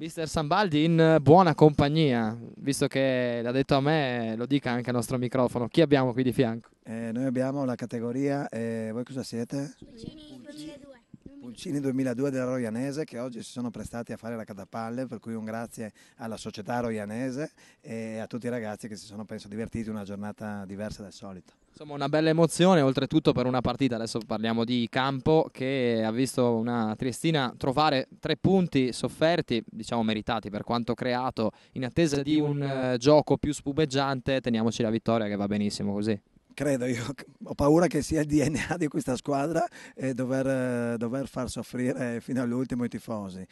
Mister Sambaldi in eh, buona compagnia, visto che l'ha detto a me, lo dica anche al nostro microfono. Chi abbiamo qui di fianco? Eh, noi abbiamo la categoria, eh, voi cosa siete? Pulcini, Pulcini. Pulcini 2002 della Roianese che oggi si sono prestati a fare la catapalle, per cui un grazie alla società roianese e a tutti i ragazzi che si sono, penso, divertiti una giornata diversa dal solito. Insomma, una bella emozione, oltretutto per una partita, adesso parliamo di campo, che ha visto una Triestina trovare tre punti sofferti, diciamo meritati per quanto creato, in attesa di un eh, gioco più spumeggiante, teniamoci la vittoria che va benissimo così credo io, ho paura che sia il DNA di questa squadra eh, dover, dover, far soffrire fino all'ultimo i tifosi.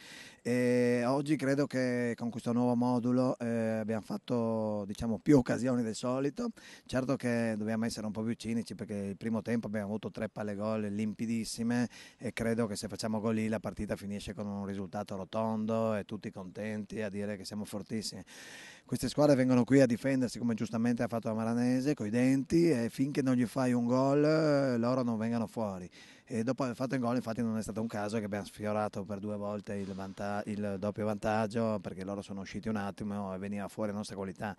E oggi credo che con questo nuovo modulo eh, abbiamo fatto diciamo, più occasioni del solito, certo che dobbiamo essere un po' più cinici perché il primo tempo abbiamo avuto tre palle gol limpidissime e credo che se facciamo gol lì la partita finisce con un risultato rotondo e tutti contenti a dire che siamo fortissimi queste squadre vengono qui a difendersi come giustamente ha fatto la Maranese con i denti e finché non gli fai un gol eh, loro non vengano fuori e dopo aver fatto il gol infatti non è stato un caso che abbiamo sfiorato per due volte il, vanta- il doppio vantaggio perché loro sono usciti un attimo e veniva fuori la nostra qualità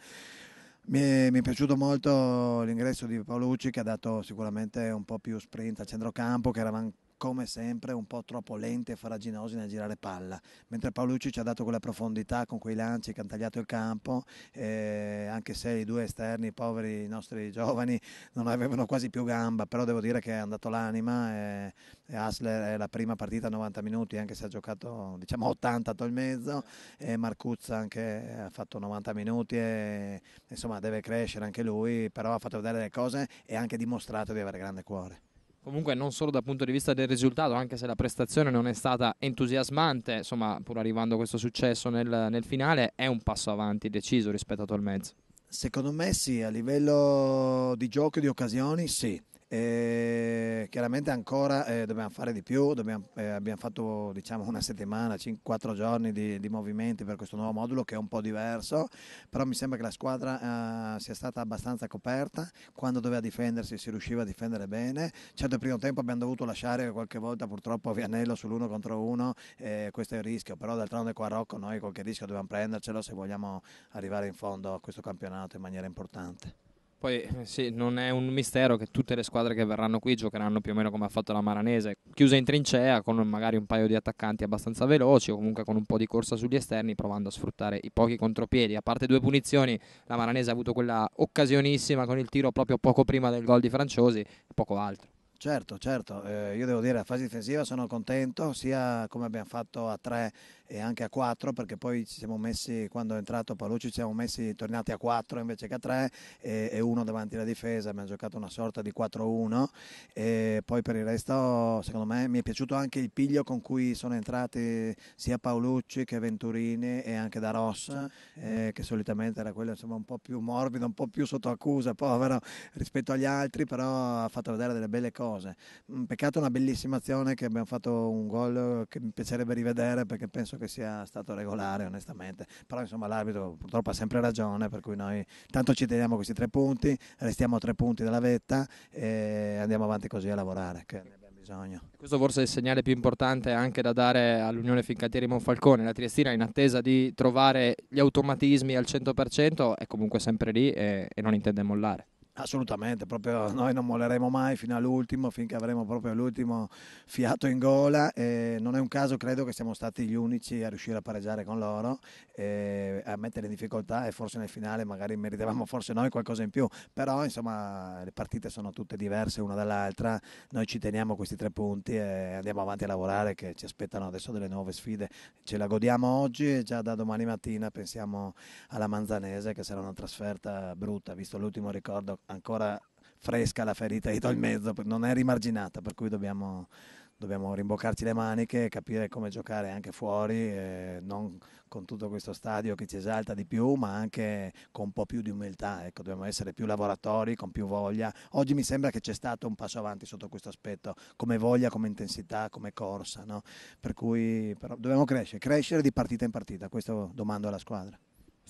mi è, mi è, piaciuto molto l'ingresso di Paolucci che ha dato sicuramente un po' più sprint al centrocampo che eravamo come sempre un po' troppo lenti e faraginosi nel girare palla, mentre Paolucci ci ha dato quella profondità con quei lanci che hanno tagliato il campo, eh, anche se i due esterni i poveri, i nostri giovani, non avevano quasi più gamba, però devo dire che è andato l'anima, eh, Asler è la prima partita a 90 minuti, anche se ha giocato diciamo 80 tol mezzo, e Marcuzza anche ha fatto 90 minuti, e, insomma deve crescere anche lui, però ha fatto vedere le cose e ha anche dimostrato di avere grande cuore comunque non solo dal punto di vista del risultato, anche se la prestazione non è stata entusiasmante, insomma, pur arrivando a questo successo nel, nel finale, è un passo avanti deciso rispetto a Tolmez. Secondo me sì, a livello di gioco e di occasioni sì. E eh, chiaramente ancora eh, dobbiamo fare di più, dobbiamo, eh, abbiamo fatto diciamo, una settimana, 4 giorni di, di, movimenti per questo nuovo modulo che è un po' diverso, però mi sembra che la squadra eh, sia stata abbastanza coperta, quando doveva difendersi si riusciva a difendere bene, certo il primo tempo abbiamo dovuto lasciare qualche volta purtroppo Vianello sull'uno contro uno, questo è il rischio, però d'altronde qua a Rocco noi qualche rischio dobbiamo prendercelo se vogliamo arrivare in fondo a questo campionato in maniera importante. Poi sì, non è un mistero che tutte le squadre che verranno qui giocheranno più o meno come ha fatto la Maranese, chiusa in trincea con magari un paio di attaccanti abbastanza veloci o comunque con un po' di corsa sugli esterni provando a sfruttare i pochi contropiedi. A parte due punizioni, la Maranese ha avuto quella occasionissima con il tiro proprio poco prima del gol di Franciosi e poco altro. Certo, certo, eh, io devo dire a fase difensiva sono contento sia come abbiamo fatto a 3 e anche a 4 perché poi ci siamo messi quando è entrato Palucci ci siamo messi tornati a 4 invece che a 3 e, e uno davanti alla difesa, abbiamo giocato una sorta di 4-1 e poi per il resto secondo me mi è piaciuto anche il piglio con cui sono entrati sia Paolucci che Venturini e anche Da Ross eh, che solitamente era quello insomma, un po' più morbido, un po' più sotto accusa povero rispetto agli altri però ha fatto vedere delle belle cose cose. Mm, peccato una bellissima azione che abbiamo fatto un gol che mi piacerebbe rivedere perché penso che sia stato regolare onestamente, però insomma l'arbitro purtroppo ha sempre ragione per cui noi tanto ci teniamo questi tre punti, restiamo a tre punti dalla vetta e andiamo avanti così a lavorare. Questo forse è il segnale più importante anche da dare all'Unione Fincantieri Monfalcone. La Triestina in attesa di trovare gli automatismi al 100% è comunque sempre lì e, e non intende mollare. Assolutamente, proprio noi non molleremo mai fino all'ultimo, finché avremo proprio l'ultimo fiato in gola. E non è un caso, credo, che siamo stati gli unici a riuscire a pareggiare con loro, a mettere in difficoltà e forse nel finale magari meritavamo forse noi qualcosa in più, però insomma le partite sono tutte diverse una dall'altra, noi ci teniamo questi tre punti e andiamo avanti a lavorare che ci aspettano adesso delle nuove sfide, ce la godiamo oggi e già da domani mattina pensiamo alla Manzanese che sarà una trasferta brutta, visto l'ultimo ricordo ancora fresca la ferita di Mezzo, non è rimarginata, per cui dobbiamo, dobbiamo rimboccarci le maniche e capire come giocare anche fuori, eh, non con tutto questo stadio che ci esalta di più, ma anche con un po' più di umiltà, ecco, dobbiamo essere più lavoratori, con più voglia. Oggi mi sembra che c'è stato un passo avanti sotto questo aspetto, come voglia, come intensità, come corsa, no? per cui però, dobbiamo crescere, crescere di partita in partita, questo domando alla squadra.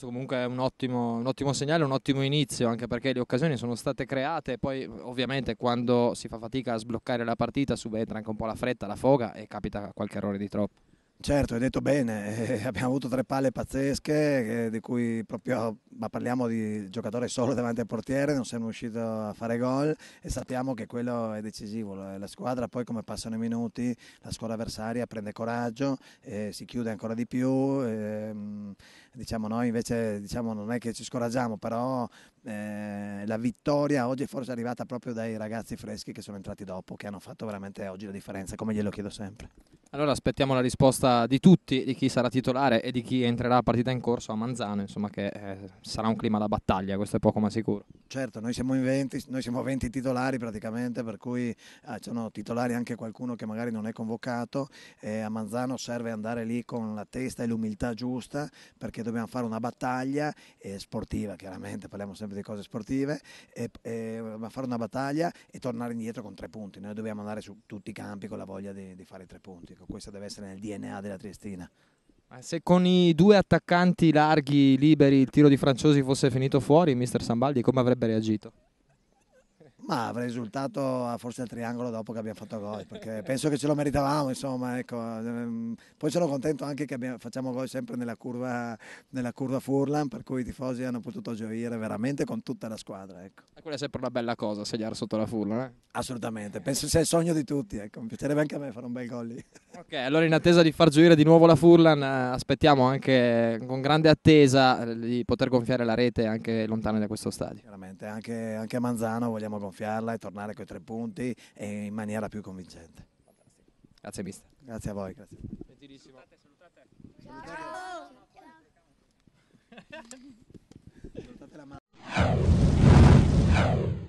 Questo comunque è un ottimo, un ottimo, segnale, un ottimo inizio, anche perché le occasioni sono state create. Poi, ovviamente, quando si fa fatica a sbloccare la partita, subentra anche un po' la fretta, la foga e capita qualche errore di troppo. Certo, hai detto bene, eh, abbiamo avuto tre palle pazzesche, eh, di cui proprio, ma parliamo di giocatore solo davanti al portiere, non siamo riusciti a fare gol e sappiamo che quello è decisivo. La squadra poi come passano i minuti, la squadra avversaria prende coraggio, eh, si chiude ancora di più, eh, diciamo noi invece diciamo, non è che ci scoraggiamo, però eh, la vittoria oggi è forse arrivata proprio dai ragazzi freschi che sono entrati dopo, che hanno fatto veramente oggi la differenza, come glielo chiedo sempre. Allora aspettiamo la risposta di tutti, di chi sarà titolare e di chi entrerà a partita in corso a Manzano, insomma che eh, sarà un clima da battaglia, questo è poco ma sicuro. Certo, noi siamo, in 20, noi siamo 20, titolari praticamente, per cui ah, sono titolari anche qualcuno che magari non è convocato, eh, a Manzano serve andare lì con la testa e l'umiltà giusta perché dobbiamo fare una battaglia eh, sportiva, chiaramente parliamo sempre di cose sportive, ma fare una battaglia e tornare indietro con tre punti, noi dobbiamo andare su tutti i campi con la voglia di, di fare i tre punti. Ecco, questo deve essere nel DNA della Triestina. Se con i due attaccanti larghi liberi il tiro di Franciosi fosse finito fuori, mister Sambaldi come avrebbe reagito? Ma avrei risultato forse al triangolo dopo che abbiamo fatto gol, perché penso che ce lo meritavamo, insomma, ecco. Ehm, poi sono contento anche che abbiamo, facciamo gol sempre nella curva, nella curva, Furlan, per cui i tifosi hanno potuto gioire veramente con tutta la squadra. Ecco. E quella è sempre una bella cosa, segnare sotto la Furlan. Eh? Assolutamente, penso sia il sogno di tutti, ecco. mi piacerebbe anche a me fare un bel gol lì. Ok, allora in attesa di far gioire di nuovo la Furlan, eh, aspettiamo anche con grande attesa eh, di poter gonfiare la rete anche lontana da questo stadio. Veramente, anche, anche a Manzano vogliamo gonfiare soffiarla e tornare con i tre punti eh, in maniera più convincente. Grazie mister. Grazie a voi. Grazie. Salutate, salutate. Ciao. Ciao. Salutate la mano.